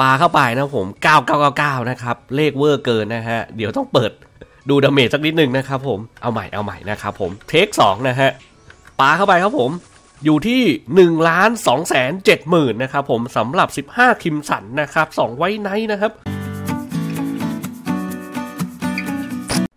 ปาเข้าไปนะผม 9999 นะครับ เลขเวอร์เกินนะฮะ เดี๋ยวต้องเปิดดูดาเมจสักนิดนึงนะครับผม เอาใหม่ เอาใหม่นะครับผม เทค2นะฮะปาเข้าไปครับผม อยู่ที่ 1 2 7 0 0 0 0นะครับผม สำหรับ 15 คิมสันนะครับ 2 ไว้ไนนะครับ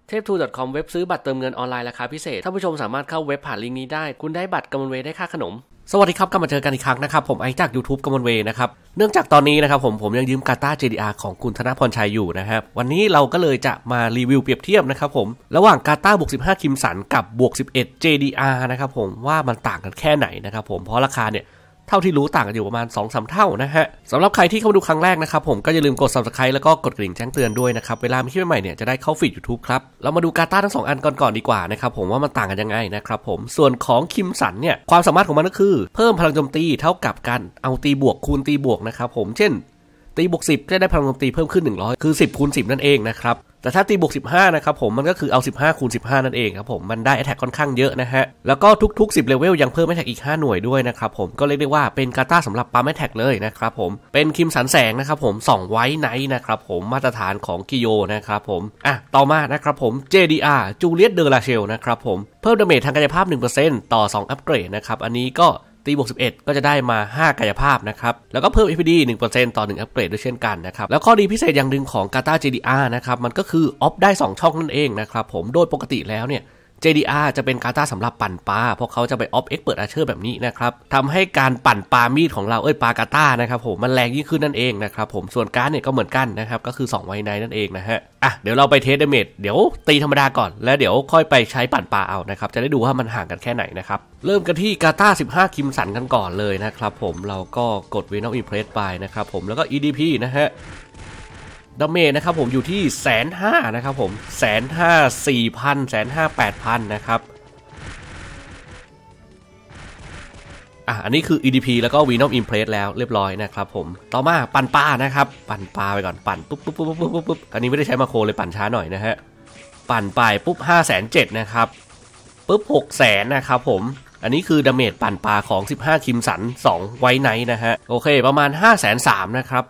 เทพทู .com เว็บซื้อบัตรเติมเงินออนไลน์ราคาพิเศษ ท่านผู้ชมสามารถเข้าเว็บผ่านลิงก์นี้ได้ คุณได้บัตรกำมวลเวได้ค่าขนมสวัสดีครับ กลับมาเจอกันอีกครั้งนะครับ ผมไอจาก YouTube กมลเวนะครับเนื่องจากตอนนี้นะครับผมผมยังยืมกาตา JDR ของคุณธนพรชัยอยู่นะครับ วันนี้เราก็เลยจะมารีวิวเปรียบเทียบนะครับผม ระหว่างกาตาบวกสิคิมสันกับบวก 11 JDR นะครับผมว่ามันต่างกันแค่ไหนนะครับผม เพราะราคาเนี่ยเท่าที่รู้ต่างกันอยู่ประมาณ2อสเท่านะฮะสำหรับใครที่เข้ามาดูครั้งแรกนะครับ ผมก็อย่าลืมกด subscribe แล้วก็กดกระดิ่งแจ้งเตือนด้วยนะครับเวลามีคลิปใหม่เนี่ยจะได้เข้าฟีด YouTube ครับ เรามาดูกาตาทั้ง2อันก่อนๆดีกว่านะครับ ผมว่ามันต่างกันยังไงนะครับผม ส่วนของคิมสันเนี่ยความสามารถของมันก็คือเพิ่มพลังโจมตีเท่ากับการเอาตีบวกคูณตีบวกนะครับผมเช่น ตีบวกิบจะได้พลังโจมตีเพิ่มขึ้น100คือ10คูณ10นั่นเองนะครับแต่ถ้าตีบวก15 นะครับผม มันก็คือเอา 15 คูณ 15 นั่นเองครับผม มันได้แอตแทกค่อนข้างเยอะนะฮะ แล้วก็ทุกๆ 10 เลเวลยังเพิ่มแอตแทกอีก 5 หน่วยด้วยนะครับผม ก็เรียกได้ว่าเป็นกาตาสำหรับปามแอตแทกเลยนะครับผม เป็นคิมสันแสงนะครับผม 2 ไว้ไนท์นะครับผม มาตรฐานของกิโยนะครับผม อ่ะ ต่อมานะครับผม JDR จูเลียตเดอร์ลาเชลนะครับผม เพิ่มดาเมจทางกายภาพ 1%ต่อ 2 อัปเกรดนะครับ อันนี้ก็ตีบวก1ิก็จะได้มา 5 กายภาพนะครับ แล้วก็เพิ่ม FPD 1%ต่อ 1 อัปเกรดด้วยเช่นกันนะครับ แล้วข้อดีพิเศษอย่างหนึ่งของจ a t a า d r นะครับ มันก็คือออฟได้ 2 ช่องนั่นเองนะครับ ผมโดยปกติแล้วเนี่ย JDR จะเป็นกาตาสำหรับปั่นปลาเพราะเขาจะไปออฟเอ็กเปิดอาเชอร์แบบนี้นะครับ ทำให้การปั่นปลามีดของเราเอ้ยปลากาตานะครับผม มันแรงยิ่งขึ้นนั่นเองนะครับผม ส่วนการ์ดเนี่ยก็เหมือนกันนะครับ ก็คือ2ไวในนั่นเองนะฮะ อ่ะเดี๋ยวเราไปเทสเดเมจเดี๋ยวตีธรรมดาก่อน แล้วเดี๋ยวค่อยไปใช้ปั่นปลาเอานะครับ จะได้ดูว่ามันห่างกันแค่ไหนนะครับ เริ่มกันที่กาตา15คิมสันกันก่อนเลยนะครับผม เราก็กดววนอลอิมเพรสไปนะครับผมแล้วก็ EDP นะฮะดาเมจนะครับผมอยู่ที่แสนห้านะครับผมแสนห้าสี่พันแสนห้าแปดพันนะครับอ่ะอันนี้คือ EDP แล้วก็ Venom Impress แล้วเรียบร้อยนะครับ ผมต่อมาปั่นปลานะครับ ปั่นปลาไปก่อนปั่นปุ๊บปุ๊บปุ๊บปุ๊บปุ๊บปุ๊บอันนี้ไม่ได้ใช้มาโคเลยปั่นช้าหน่อยนะฮะปั่นไปปุ๊บห้าแสนเจ็ดนะครับปุ๊บหกแสนนะครับผม อันนี้คือดาเมจปั่นปลาของ 15 คิมสัน 2 ไวไนท์นะฮะโอเค ประมาณ5 3 0 0 0นะครับ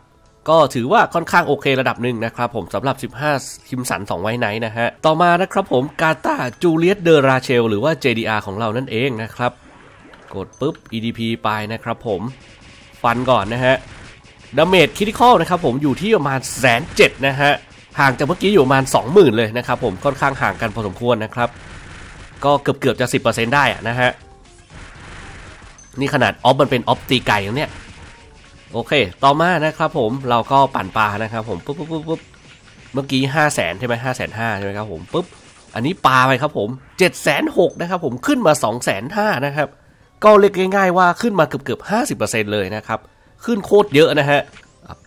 ก็ถือว่าค่อนข้างโอเคระดับหนึ่งนะครับผมสำหรับ 15 คิมสัน 2 ไว้ไนนะฮะ ต่อมานะครับผมกาตาจูเลียส เดอราเชลหรือว่า JDR ของเรานั่นเองนะครับ กดปุ๊บ EDP ไปนะครับผมฟันก่อนนะฮะดาเมจคิติคอลนะครับผมอยู่ที่ประมาณแสนเจ็ดนะฮะห่างจากเมื่อกี้อยู่ประมาณ 20,000 เลยนะครับผมค่อนข้างห่างกันพอสมควรนะครับก็เกือบเกือบจะ10%ได้นะฮะนี่ขนาดออฟมันเป็นออฟตีไก่เนี่ยโอเค ต่อมานะครับผม เราก็ปั่นปลานะครับผมปุ๊บปุ๊บปุ๊บปุ๊บเมื่อกี้ห้าแสนใช่ไหมห้าแสนห้าใช่ไหมครับผม ปุ๊บ อันนี้ปลาไปครับผมเจ็ดแสนหกนะครับผม ขึ้นมาสองแสนห้านะครับ ก็เรียกง่ายๆว่าขึ้นมาเกือบเกือบห้าสิบเปอร์เซ็นต์เลยนะครับ ขึ้นโคตรเยอะนะฮะ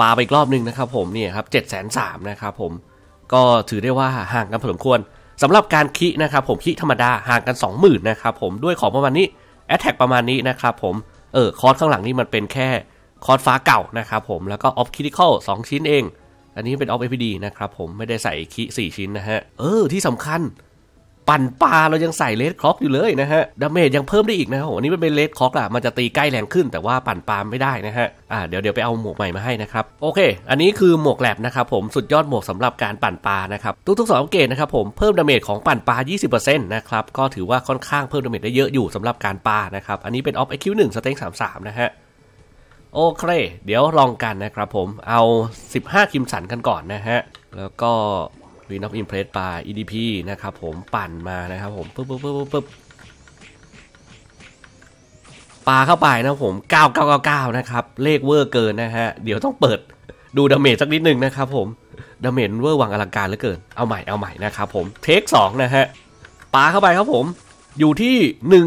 ปลาไปอีกรอบนึงนะครับผม เนี่ยครับเจ็ดแสนสามนะครับผม ก็ถือได้ว่าห่างกันพอสมควรสำหรับการคินะครับผมคิธรรมดาห่างกันสองหมื่นะครับผม ด้วยของประมาณนี้ แอตแทกประมาณนี้นะครับผม เออ คอร์สข้างหลังนี่มันเป็นแค่คอร์ดฟ้าเก่านะครับผมแล้วก็ออฟคิติคอลสองชิ้นเอง อันนี้เป็นออฟเอพีดีนะครับผม ไม่ได้ใส่คิสี่ชิ้นนะฮะ เออ ที่สำคัญ ปั่นปลาเรายังใส่เลดคล็อกอยู่เลยนะฮะดาเมจยังเพิ่มได้อีกนะฮะอันนี้มันเป็นเลดคล็อกอะมันจะตีใกล้แรงขึ้นแต่ว่าปั่นปลาไม่ได้นะฮะอ่าเดี๋ยวเดี๋ยวไปเอาหมวกใหม่มาให้นะครับ โอเค อันนี้คือหมวกแลบนะครับผมสุดยอดหมวกสำหรับการปั่นปลานะครับทุกทุกสองเกตนะครับผมเพิ่มดาเมจของปั่นปลา20%นะครับก็ถือว่าค่อนข้างเพิ่มดาเมจได้เยอะอยู่สำหรับการปลานะครับอันนี้เป็นออฟไอคิวหนึ่งสเต็งสามสามนะฮะโอเค เดี๋ยวลองกันนะครับผมเอา 15 คิมสันกันก่อนนะฮะ แล้วก็วีนอฟอิมเพรสปา EDP นะครับผมปั่นมานะครับผมปึ๊บปึ๊บปึ๊บป๊บปาเข้าไปนะผม 9999 นะครับ เลขเวอร์เกินนะฮะ เดี๋ยวต้องเปิดดูดาเมจสักนิดหนึ่งนะครับผม ดาเมจเวอร์วังอลังการเหลือเกินเอาใหม่เอาใหม่นะครับผมเทคสองนะฮะปาเข้าไปครับผมอยู่ที่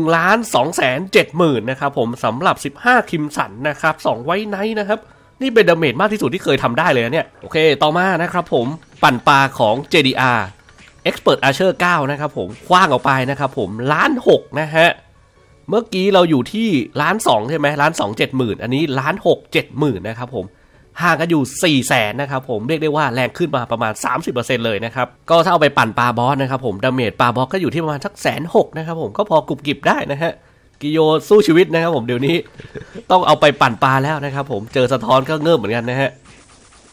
1ล้าน2แสน7หมื่นนะครับผมสำหรับ 15 คิมสันนะครับ 2 ไว้ไนท์นะครับ นี่เป็นดาเมจมากที่สุดที่เคยทำได้เลยเนี่ยโอเค ต่อมานะครับผมปั่นปลาของ JDR Expert Archer 9 นะครับผมคว้างออกไปนะครับผมล้านหกนะฮะเมื่อกี้เราอยู่ที่ล้านสองใช่ไหมล้านสองเจ็ดหมื่นอันนี้ล้านหกเจ็ดหมื่นนะครับผมห่างกันอยู่4แสนนะครับผมเรียกได้ว่าแรงขึ้นมาประมาณ 30%เลยนะครับ ก็ถ้าเอาไปปั่นปลาบอสนะครับผมดาเมจปลาบอสก็อยู่ที่ประมาณสักแสนหกนะครับผมก็พอกรุบกริบได้นะฮะกิโยสู้ชีวิตนะครับผมเดี๋ยวนี้ ต้องเอาไปปั่นปลาแล้วนะครับผมเจอสะท้อนก็เงิบเหมือนกันนะฮะ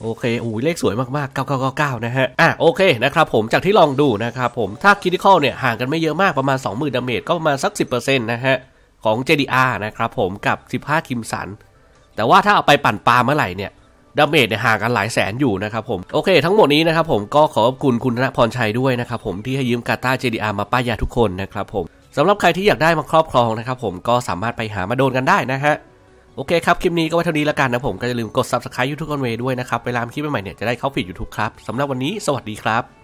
โอเคโอ้ยเลขสวยมากๆ9999นะฮะอ่ะโอเคนะครับผมจากที่ลองดูนะครับผมถ้าคิติคอลเนี่ยห่างกันไม่เยอะมากประมาณ 20,000ดาเมจก็ประมาณสัก 10%นะฮะของ JDR นะครับผมกับ 15คิมสัน แต่ว่าถ้าเอาไปปั่นปลาเมื่อไหร่เนี่ยดาเมจเนี่ยห่างกันหลายแสนอยู่นะครับผมโอเค ทั้งหมดนี้นะครับผมก็ขอบคุณคุณธนพรชัยด้วยนะครับผมที่ให้ยืมกาตา JDR มาป้ายยาทุกคนนะครับผมสำหรับใครที่อยากได้มาครอบครองนะครับ ผมก็สามารถไปหามาโดนกันได้นะฮะโอเคครับคลิปนี้ก็ไว้เท่านี้แล้วกันนะผมก็อย่าลืมกด subscribe YouTube Conway ด้วยนะครับเวลาคลิปใหม่ๆเนี่ยจะได้เข้าฟีด YouTube ครับสำหรับวันนี้สวัสดีครับ